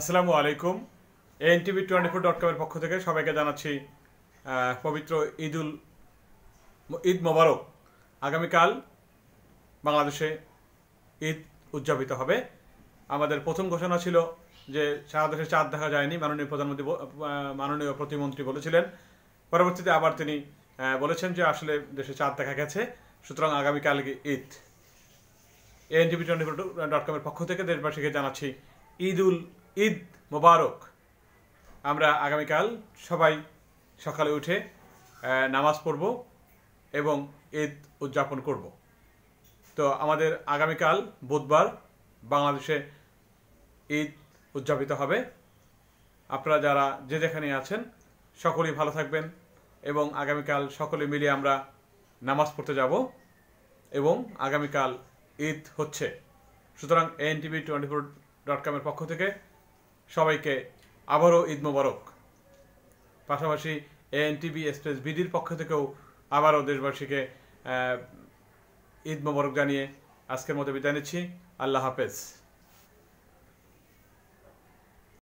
আসসালামু আলাইকুম NTV twenty four dot কমের পক্ষ থেকে সবাইকে জানাচ্ছি পবিত্র ঈদুল ঈদ মোবারক আগামীকাল বাংলাদেশে ঈদ উদযাপিত হবে আমাদের প্রথম ঘোষণা ছিল যে সারা দেশে চাঁদ দেখা যায়নি মাননীয় প্রধানমন্ত্রী মাননীয় প্রতিমন্ত্রী বলেছিলেন পরবর্তীতে আবার তিনি বলেছেন যে আসলে দেশে চাঁদ দেখা গেছে সুতরাং আগামীকাল Eid N TV twenty four dot কমের পক্ষ থেকে দেশবাসীকে জানাচ্ছি ঈদ উল ঈদ মোবারক আমরা আগামীকাল সবাই সকালে উঠে নামাজ পড়ব এবং ঈদ উদযাপন করব তো আমাদের আগামীকাল বুধবার বাংলাদেশে ঈদ উদযাপিত হবে আপনারা যারা যে যেখানে আছেন সকলেই ভালো থাকবেন এবং আগামীকাল সকলে মিলে আমরা নামাজ পড়তে যাব এবং আগামীকাল ঈদ হচ্ছে সুতরাং টিভি টোয়েন্টি ফোর ডট কমের পক্ষ থেকে সবাইকে আবারও ঈদ মোবারক পাশাপাশি টিভি এক্সপ্রেস বিডির পক্ষ থেকেও আবারও দেশবাসীকে ঈদ মোবারক জানিয়ে আজকের মতো বিদায় নিচ্ছি আল্লাহ হাফেজ